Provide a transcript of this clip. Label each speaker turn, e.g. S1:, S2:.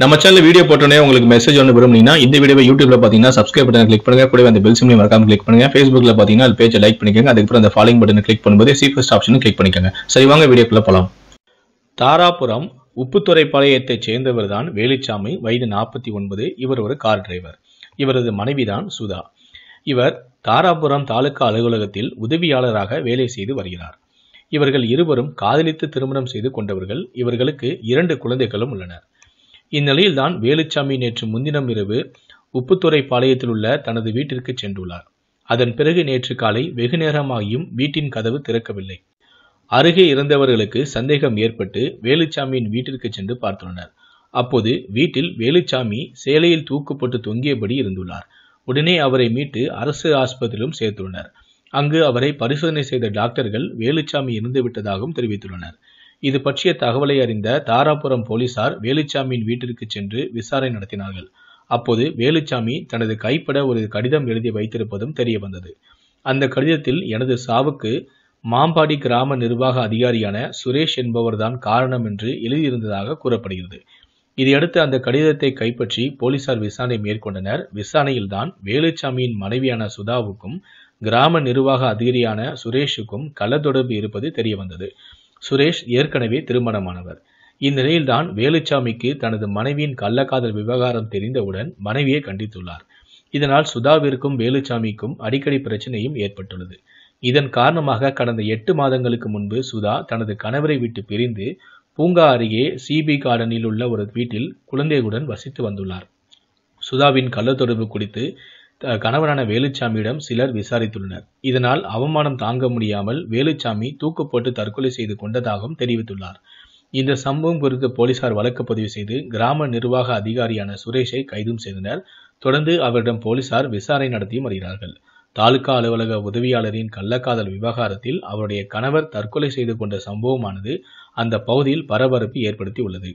S1: நம்ம channel video போட்டோன்னே உங்களுக்கு மெசேஜ் ஒன்று விரும்புனீங்கன்னா இந்த வீடியோ யூடியூப்ல பார்த்தீங்கன்னா சப்ஸ்கிரைப் பட்டன் கிளிக் பண்ணுங்க கூட அந்த பெல் சிம்லையும் மறக்காம கிளிக் பண்ணுங்க ஃபேஸ்புக்ல பார்த்தீங்கன்னா அது பேஜை லைக் பண்ணிக்கோங்க அதுக்கப்புறம் அந்த ஃபாலோ பட்டன் கிளிக் பண்ணும்போது ஃபஸ்ட் ஆப்ஷன் கிளிக் பண்ணிக்கோங்க சரி வாங்க வீடியோக்குள்ள போகலாம் தாராபுரம் உப்புத்துறை பாளையத்தைச் சேர்ந்தவர் தான் வேலுச்சாமி வயது நாற்பத்தி ஒன்பது இவர் ஒரு கார் டிரைவர் இவரது மனைவிதான் சுதா இவர் தாராபுரம் தாலுகா அலுவலகத்தில் உதவியாளராக வேலை செய்து வருகிறார் இவர்கள் இருவரும் காதலித்து திருமணம் செய்து கொண்டவர்கள் இவர்களுக்கு இரண்டு குழந்தைகளும் உள்ளனர் இந்நிலையில்தான் வேலுச்சாமி நேற்று முன்தினம் இரவு உப்புத்துறை பாளையத்தில் உள்ள தனது வீட்டிற்கு சென்றுள்ளார் அதன் பிறகு நேற்று காலை வெகு நேரமாகியும் வீட்டின் கதவு திறக்கவில்லை அருகே இருந்தவர்களுக்கு சந்தேகம் ஏற்பட்டு வேலுச்சாமியின் வீட்டிற்கு சென்று பார்த்துள்ளனர் அப்போது வீட்டில் வேலுச்சாமி சேலையில் தூக்குப்பட்டு தொங்கியபடி இருந்துள்ளார் உடனே அவரை மீட்டு அரசு ஆஸ்பத்திரியிலும் சேர்த்துள்ளனர் அங்கு அவரை பரிசோதனை செய்த டாக்டர்கள் வேலுச்சாமி இருந்துவிட்டதாகவும் தெரிவித்துள்ளனர் இது பற்றிய தகவலை அறிந்த தாராபுரம் போலீசார் வேலுச்சாமியின் வீட்டிற்கு சென்று விசாரணை நடத்தினார்கள் அப்போது வேலுச்சாமி தனது கைப்பட ஒரு கடிதம் எழுதி வைத்திருப்பதும் தெரிய வந்தது அந்த கடிதத்தில் எனது சாவுக்கு மாம்பாடி கிராம நிர்வாக அதிகாரியான சுரேஷ் என்பவர்தான் காரணம் என்று எழுதியிருந்ததாக கூறப்படுகிறது இதையடுத்து அந்த கடிதத்தை கைப்பற்றி போலீசார் விசாரணை மேற்கொண்டனர் விசாரணையில்தான் வேலுச்சாமியின் மனைவியான சுதாவுக்கும் கிராம நிர்வாக அதிகாரியான சுரேஷுக்கும் கள்ள தொடர்பு இருப்பது தெரியவந்தது வந்தது சுரேஷ் ஏற்கனவே திருமணமானவர் இந்நிலையில்தான் வேலுச்சாமிக்கு தனது மனைவியின் கள்ளக்காதல் விவகாரம் தெரிந்தவுடன் மனைவியை கண்டித்துள்ளார் இதனால் சுதாவிற்கும் வேலுச்சாமிக்கும் அடிக்கடி பிரச்சனையும் ஏற்பட்டுள்ளது இதன் காரணமாக கடந்த எட்டு மாதங்களுக்கு முன்பு சுதா தனது கணவரை விட்டு பிரிந்து பூங்கா அருகே சிபி கார்டனில் உள்ள ஒரு வீட்டில் குழந்தைகளுடன் வசித்து வந்துள்ளார் சுதாவின் கள்ளத்தொடர்பு குறித்து கணவரான வேலுச்சாமியிடம் சிலர் விசாரித்துள்ளனர் இதனால் அவமானம் தாங்க முடியாமல் வேலுச்சாமி தூக்கு போட்டு தற்கொலை செய்து கொண்டதாகவும் தெரிவித்துள்ளார் இந்த சம்பவம் குறித்து போலீசார் வழக்கு பதிவு செய்து கிராம நிர்வாக அதிகாரியான சுரேஷை கைதும் செய்தனர் தொடர்ந்து அவரிடம் போலீசார் விசாரணை நடத்தி வருகிறார்கள் தாலுகா அலுவலக உதவியாளரின் கள்ளக்காதல் விவகாரத்தில் அவருடைய கணவர் தற்கொலை செய்து கொண்ட சம்பவமானது அந்த பகுதியில் பரபரப்பு ஏற்படுத்தி உள்ளது